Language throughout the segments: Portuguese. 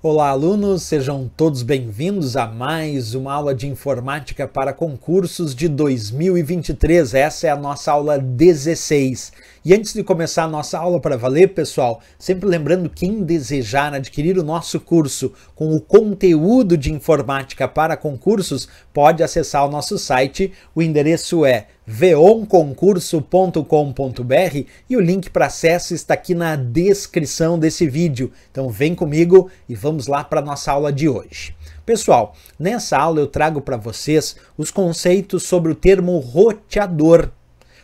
Olá, alunos, sejam todos bem-vindos a mais uma aula de informática para concursos de 2023. Essa é a nossa aula 16. E antes de começar a nossa aula para valer, pessoal, sempre lembrando quem desejar adquirir o nosso curso com o conteúdo de informática para concursos, pode acessar o nosso site. O endereço é veonconcurso.com.br e o link para acesso está aqui na descrição desse vídeo. Então vem comigo e vamos lá para nossa aula de hoje. Pessoal, nessa aula eu trago para vocês os conceitos sobre o termo roteador.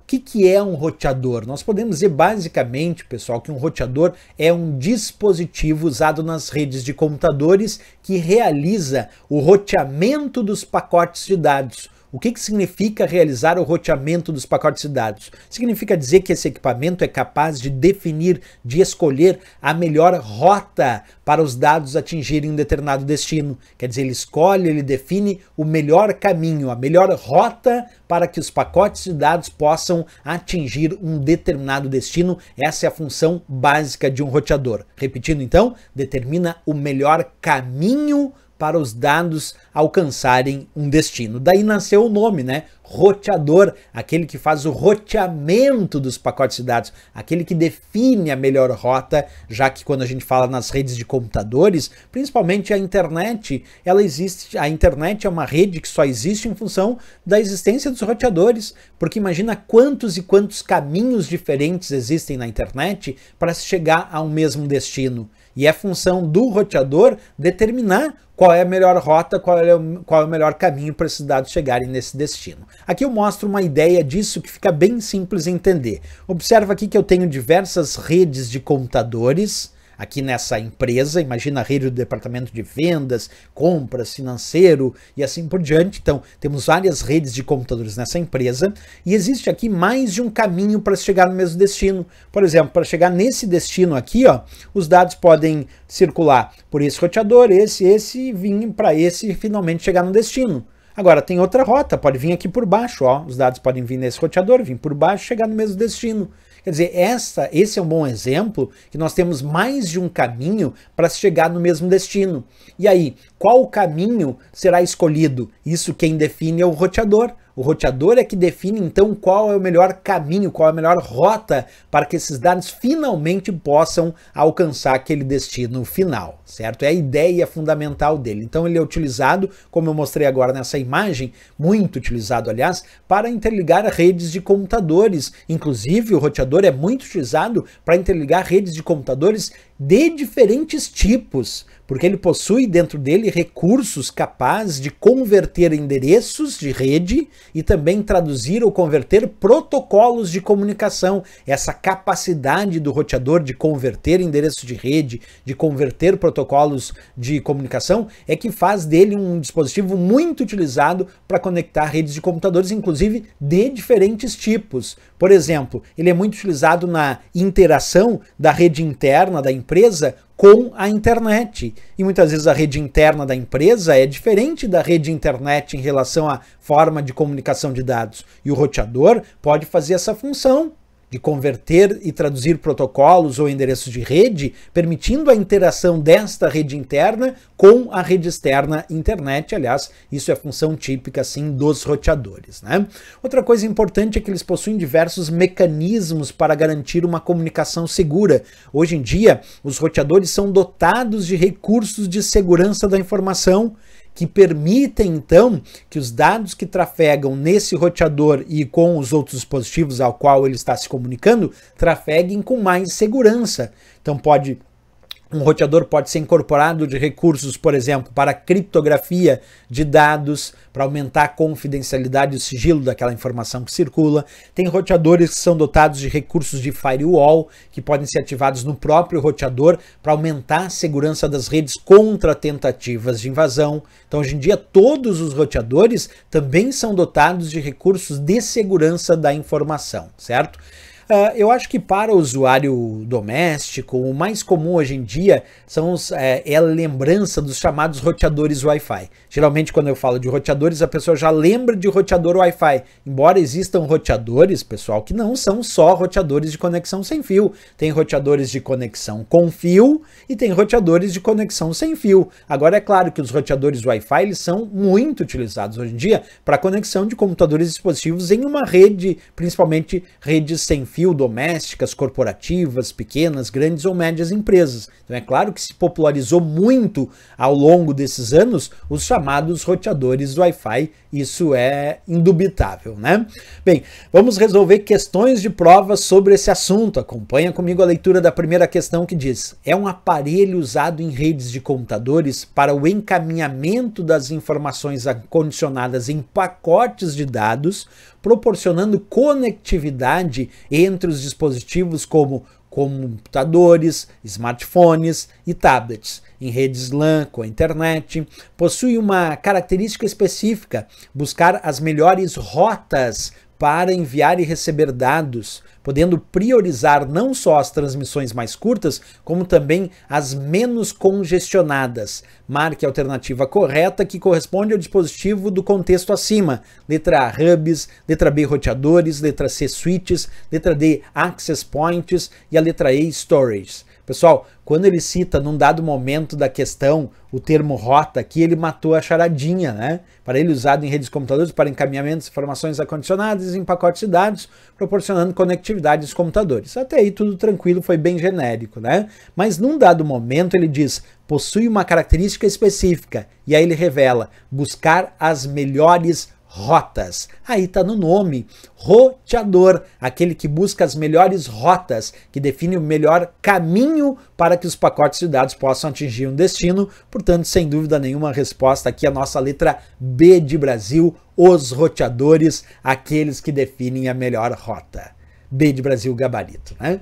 O que, que é um roteador? Nós podemos dizer basicamente, pessoal, que um roteador é um dispositivo usado nas redes de computadores que realiza o roteamento dos pacotes de dados o que, que significa realizar o roteamento dos pacotes de dados? Significa dizer que esse equipamento é capaz de definir, de escolher a melhor rota para os dados atingirem um determinado destino. Quer dizer, ele escolhe, ele define o melhor caminho, a melhor rota para que os pacotes de dados possam atingir um determinado destino. Essa é a função básica de um roteador. Repetindo então, determina o melhor caminho para os dados alcançarem um destino. Daí nasceu o nome, né? roteador, aquele que faz o roteamento dos pacotes de dados, aquele que define a melhor rota, já que quando a gente fala nas redes de computadores, principalmente a internet, ela existe, a internet é uma rede que só existe em função da existência dos roteadores, porque imagina quantos e quantos caminhos diferentes existem na internet para se chegar a um mesmo destino. E é função do roteador determinar qual é a melhor rota, qual é o, qual é o melhor caminho para esses dados chegarem nesse destino. Aqui eu mostro uma ideia disso que fica bem simples de entender. Observa aqui que eu tenho diversas redes de computadores aqui nessa empresa, imagina a rede do departamento de vendas, compras, financeiro e assim por diante. Então, temos várias redes de computadores nessa empresa e existe aqui mais de um caminho para chegar no mesmo destino. Por exemplo, para chegar nesse destino aqui, ó, os dados podem circular por esse roteador, esse, esse, vir para esse e finalmente chegar no destino. Agora, tem outra rota, pode vir aqui por baixo, ó, os dados podem vir nesse roteador, vir por baixo, chegar no mesmo destino. Quer dizer, essa, esse é um bom exemplo que nós temos mais de um caminho para chegar no mesmo destino. E aí, qual caminho será escolhido? Isso quem define é o roteador. O roteador é que define então qual é o melhor caminho, qual é a melhor rota para que esses dados finalmente possam alcançar aquele destino final, certo? É a ideia fundamental dele. Então ele é utilizado, como eu mostrei agora nessa imagem, muito utilizado, aliás, para interligar redes de computadores. Inclusive, o roteador é muito utilizado para interligar redes de computadores de diferentes tipos porque ele possui dentro dele recursos capazes de converter endereços de rede e também traduzir ou converter protocolos de comunicação. Essa capacidade do roteador de converter endereços de rede, de converter protocolos de comunicação, é que faz dele um dispositivo muito utilizado para conectar redes de computadores, inclusive de diferentes tipos. Por exemplo, ele é muito utilizado na interação da rede interna da empresa com a internet. E muitas vezes a rede interna da empresa é diferente da rede internet em relação à forma de comunicação de dados. E o roteador pode fazer essa função de converter e traduzir protocolos ou endereços de rede, permitindo a interação desta rede interna com a rede externa internet. Aliás, isso é função típica assim dos roteadores, né? Outra coisa importante é que eles possuem diversos mecanismos para garantir uma comunicação segura. Hoje em dia, os roteadores são dotados de recursos de segurança da informação que permitem então que os dados que trafegam nesse roteador e com os outros dispositivos ao qual ele está se comunicando trafeguem com mais segurança. Então pode um roteador pode ser incorporado de recursos, por exemplo, para criptografia de dados, para aumentar a confidencialidade e o sigilo daquela informação que circula. Tem roteadores que são dotados de recursos de firewall, que podem ser ativados no próprio roteador para aumentar a segurança das redes contra tentativas de invasão. Então, hoje em dia, todos os roteadores também são dotados de recursos de segurança da informação, certo? Ah, eu acho que para o usuário doméstico, o mais comum hoje em dia são os, é, é, a lembrança dos chamados roteadores Wi-Fi. Geralmente, quando eu falo de roteadores, a pessoa já lembra de roteador Wi-Fi. Embora existam roteadores, pessoal, que não são só roteadores de conexão sem fio. Tem roteadores de conexão com fio e tem roteadores de conexão sem fio. Agora, é claro que os roteadores Wi-Fi são muito utilizados hoje em dia para conexão de computadores e dispositivos em uma rede, principalmente redes sem fio perfil domésticas, corporativas, pequenas, grandes ou médias empresas. Então é claro que se popularizou muito ao longo desses anos os chamados roteadores Wi-Fi, isso é indubitável, né? Bem, vamos resolver questões de prova sobre esse assunto. Acompanha comigo a leitura da primeira questão que diz: é um aparelho usado em redes de computadores para o encaminhamento das informações acondicionadas em pacotes de dados, proporcionando conectividade e entre os dispositivos como computadores, smartphones e tablets, em redes LAN com a internet, possui uma característica específica: buscar as melhores rotas para enviar e receber dados, podendo priorizar não só as transmissões mais curtas, como também as menos congestionadas. Marque a alternativa correta que corresponde ao dispositivo do contexto acima: letra A hubs, letra B roteadores, letra C switches, letra D access points e a letra E storage Pessoal, quando ele cita num dado momento da questão o termo rota, aqui ele matou a charadinha, né? ele usado em redes de computadores para encaminhamentos, informações acondicionadas em pacotes de dados, proporcionando conectividade atividade dos computadores. Até aí tudo tranquilo, foi bem genérico, né? Mas num dado momento ele diz: possui uma característica específica, e aí ele revela: buscar as melhores rotas. Aí está no nome, roteador, aquele que busca as melhores rotas, que define o melhor caminho para que os pacotes de dados possam atingir um destino. Portanto, sem dúvida nenhuma, a resposta aqui é a nossa letra B de Brasil, os roteadores, aqueles que definem a melhor rota. B de Brasil gabarito, né?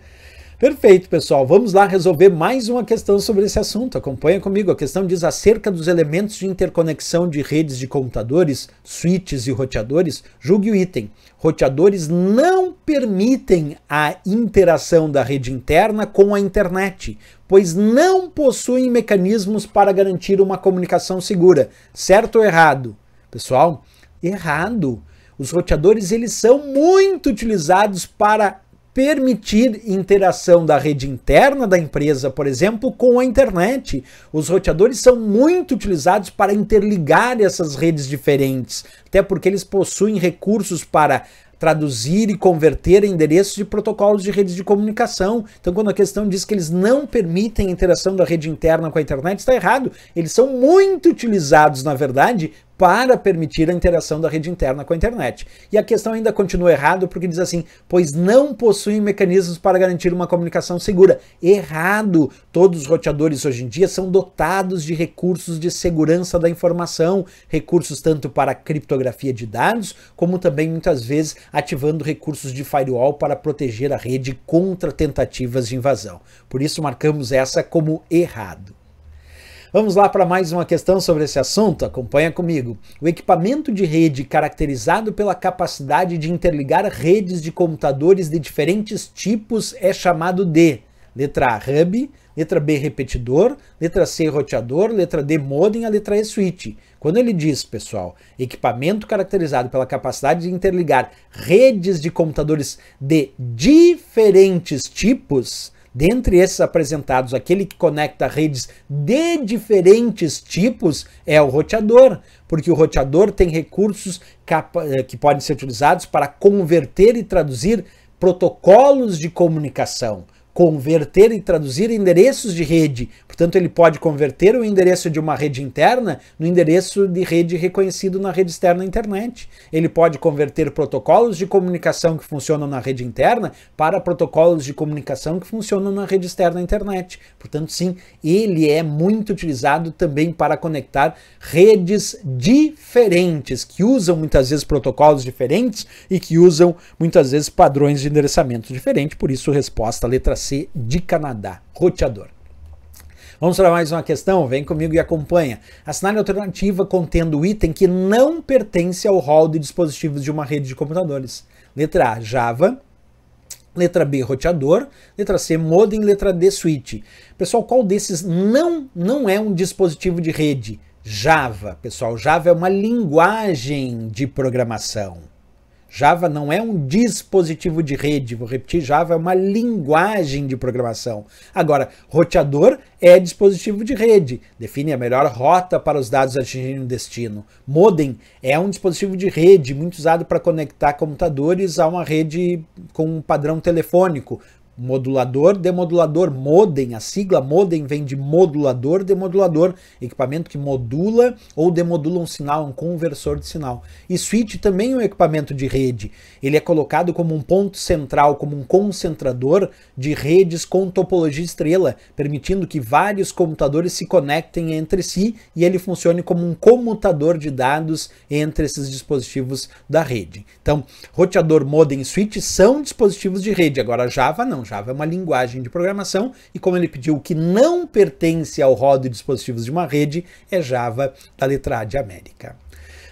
Perfeito, pessoal. Vamos lá resolver mais uma questão sobre esse assunto. Acompanha comigo. A questão diz acerca dos elementos de interconexão de redes de computadores, switches e roteadores. Julgue o item. Roteadores não permitem a interação da rede interna com a internet, pois não possuem mecanismos para garantir uma comunicação segura. Certo ou errado? Pessoal, errado. Os roteadores eles são muito utilizados para permitir interação da rede interna da empresa, por exemplo, com a internet. Os roteadores são muito utilizados para interligar essas redes diferentes, até porque eles possuem recursos para traduzir e converter endereços de protocolos de redes de comunicação. Então, quando a questão diz que eles não permitem a interação da rede interna com a internet, está errado. Eles são muito utilizados, na verdade, para permitir a interação da rede interna com a internet. E a questão ainda continua errada porque diz assim, pois não possuem mecanismos para garantir uma comunicação segura. Errado! Todos os roteadores hoje em dia são dotados de recursos de segurança da informação, recursos tanto para criptografia de dados, como também muitas vezes ativando recursos de firewall para proteger a rede contra tentativas de invasão. Por isso marcamos essa como errado. Vamos lá para mais uma questão sobre esse assunto? Acompanha comigo. O equipamento de rede, caracterizado pela capacidade de interligar redes de computadores de diferentes tipos, é chamado de Letra A, hub. Letra B, repetidor. Letra C, roteador. Letra D, modem. A letra E, switch. Quando ele diz, pessoal, equipamento caracterizado pela capacidade de interligar redes de computadores de diferentes tipos, dentre esses apresentados, aquele que conecta redes de diferentes tipos é o roteador, porque o roteador tem recursos eh, que podem ser utilizados para converter e traduzir protocolos de comunicação converter e traduzir endereços de rede. Portanto, ele pode converter o endereço de uma rede interna no endereço de rede reconhecido na rede externa internet. Ele pode converter protocolos de comunicação que funcionam na rede interna para protocolos de comunicação que funcionam na rede externa internet. Portanto, sim, ele é muito utilizado também para conectar redes diferentes, que usam muitas vezes protocolos diferentes e que usam muitas vezes padrões de endereçamento diferente. Por isso, resposta letra C você de Canadá, roteador. Vamos para mais uma questão? Vem comigo e acompanha. Assinale alternativa contendo o item que não pertence ao hall de dispositivos de uma rede de computadores. Letra A, Java. Letra B, roteador. Letra C, modem. Letra D, switch. Pessoal, qual desses não, não é um dispositivo de rede? Java. Pessoal, Java é uma linguagem de programação. Java não é um dispositivo de rede, vou repetir, Java é uma linguagem de programação. Agora, roteador é dispositivo de rede, define a melhor rota para os dados atingirem o destino. Modem é um dispositivo de rede muito usado para conectar computadores a uma rede com um padrão telefônico, modulador, demodulador, modem, a sigla modem vem de modulador, demodulador, equipamento que modula ou demodula um sinal, um conversor de sinal. E switch também é um equipamento de rede. Ele é colocado como um ponto central, como um concentrador de redes com topologia estrela, permitindo que vários computadores se conectem entre si e ele funcione como um comutador de dados entre esses dispositivos da rede. Então, roteador, modem, switch são dispositivos de rede. Agora Java não. Java é uma linguagem de programação e como ele pediu o que não pertence ao rodo de dispositivos de uma rede, é Java da letra A de América.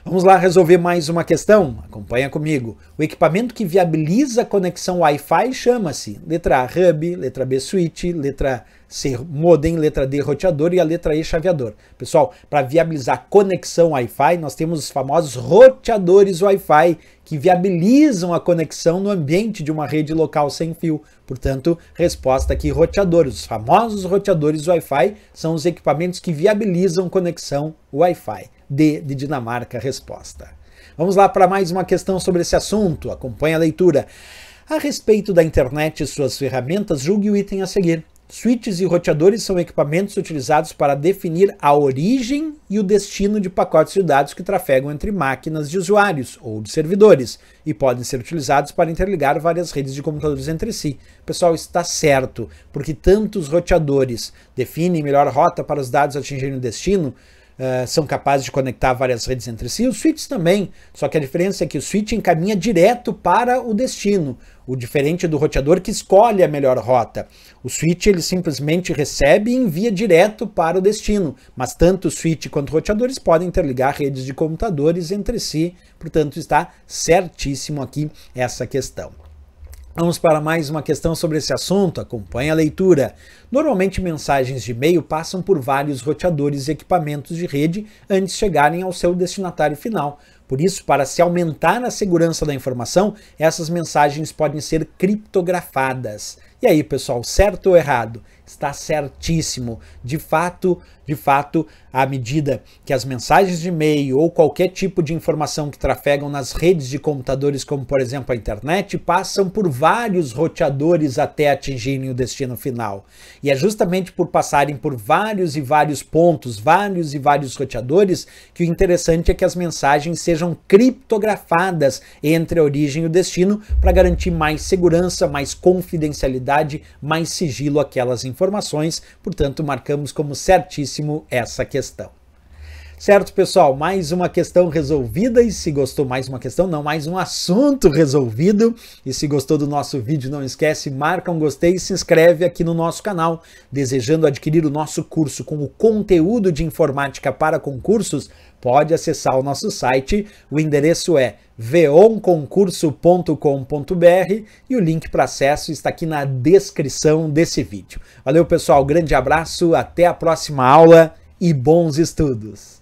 Vamos lá resolver mais uma questão? Acompanha comigo. O equipamento que viabiliza a conexão Wi-Fi chama-se letra A Hub, letra B Switch, letra ser modem letra D roteador e a letra E chaveador. Pessoal, para viabilizar conexão Wi-Fi, nós temos os famosos roteadores Wi-Fi que viabilizam a conexão no ambiente de uma rede local sem fio. Portanto, resposta aqui roteadores. Os famosos roteadores Wi-Fi são os equipamentos que viabilizam conexão Wi-Fi. D de Dinamarca, resposta. Vamos lá para mais uma questão sobre esse assunto. Acompanhe a leitura. A respeito da internet e suas ferramentas, julgue o item a seguir. Switches e roteadores são equipamentos utilizados para definir a origem e o destino de pacotes de dados que trafegam entre máquinas de usuários ou de servidores e podem ser utilizados para interligar várias redes de computadores entre si. pessoal, está certo, porque tanto os roteadores definem melhor rota para os dados atingirem o destino, eh, são capazes de conectar várias redes entre si, os switches também, só que a diferença é que o switch encaminha direto para o destino, o diferente do roteador que escolhe a melhor rota. O switch ele simplesmente recebe e envia direto para o destino, mas tanto o switch quanto roteadores podem interligar redes de computadores entre si, portanto está certíssimo aqui essa questão. Vamos para mais uma questão sobre esse assunto? Acompanhe a leitura. Normalmente, mensagens de e-mail passam por vários roteadores e equipamentos de rede antes de chegarem ao seu destinatário final. Por isso, para se aumentar a segurança da informação, essas mensagens podem ser criptografadas. E aí, pessoal, certo ou errado? está certíssimo. De fato, de fato, à medida que as mensagens de e-mail ou qualquer tipo de informação que trafegam nas redes de computadores, como por exemplo a internet, passam por vários roteadores até atingirem o destino final. E é justamente por passarem por vários e vários pontos, vários e vários roteadores, que o interessante é que as mensagens sejam criptografadas entre a origem e o destino para garantir mais segurança, mais confidencialidade, mais sigilo àquelas informações informações, portanto, marcamos como certíssimo essa questão. Certo, pessoal? Mais uma questão resolvida. E se gostou, mais uma questão, não, mais um assunto resolvido. E se gostou do nosso vídeo, não esquece, marca um gostei e se inscreve aqui no nosso canal. Desejando adquirir o nosso curso com o conteúdo de informática para concursos, pode acessar o nosso site. O endereço é veonconcurso.com.br e o link para acesso está aqui na descrição desse vídeo. Valeu, pessoal. Grande abraço, até a próxima aula e bons estudos!